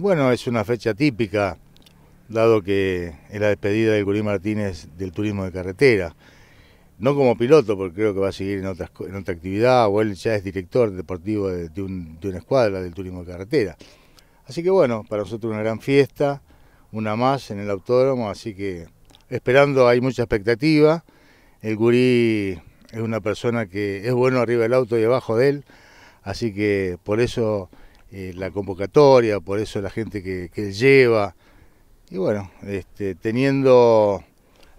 Bueno, es una fecha típica, dado que es la despedida de Gurí Martínez del turismo de carretera. No como piloto, porque creo que va a seguir en, en otra actividad, o él ya es director deportivo de, de, una escuadra del turismo de carretera. Así que bueno, para nosotros una gran fiesta, una más en el autódromo, así que esperando, hay mucha expectativa. El gurí es una persona que es bueno arriba del auto y abajo de él, así que por eso eh, la convocatoria, por eso la gente que, lleva. Y bueno, este, teniendo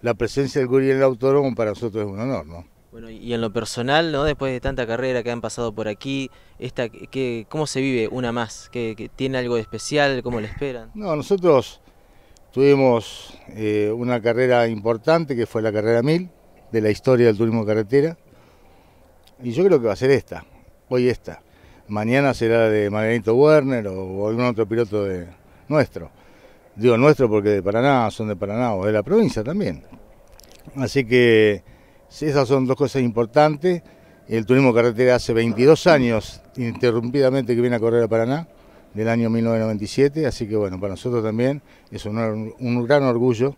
la presencia del Guri en el para nosotros es un honor, ¿no? Bueno, y en lo personal, ¿no? Después de tanta carrera que han pasado por aquí, esta, ¿cómo se vive una más? que tiene algo de especial? ¿Cómo le esperan? No, nosotros tuvimos eh, una carrera importante que fue la carrera 1000 de la historia del turismo carretera. Y yo creo que va a ser esta, hoy esta mañana será de Margarito Werner o, algún otro piloto de nuestro. Digo nuestro porque de Paraná, son de Paraná o de la provincia también. Así que esas son dos cosas importantes. El turismo carretera hace 22 años, interrumpidamente, que viene a correr a Paraná, del año 1997. Así que bueno, para nosotros también es un gran orgullo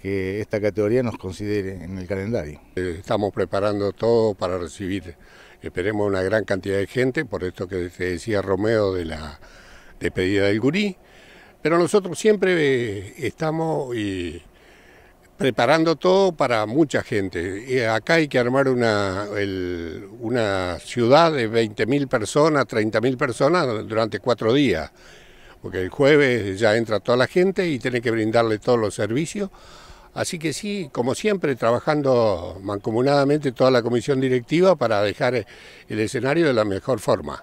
que esta categoría nos considere en el calendario. Eh, estamos preparando todo para recibir Esperemos una gran cantidad de gente, por esto que se decía Romeo de la despedida del gurí. Pero nosotros siempre eh, estamos eh, preparando todo para mucha gente. Acá hay que armar una, una ciudad de 20.000 personas, 30.000 personas durante cuatro días, porque el jueves ya entra toda la gente y tiene que brindarle todos los servicios Así que sí, como siempre, trabajando mancomunadamente toda la comisión directiva para dejar el escenario de la mejor forma.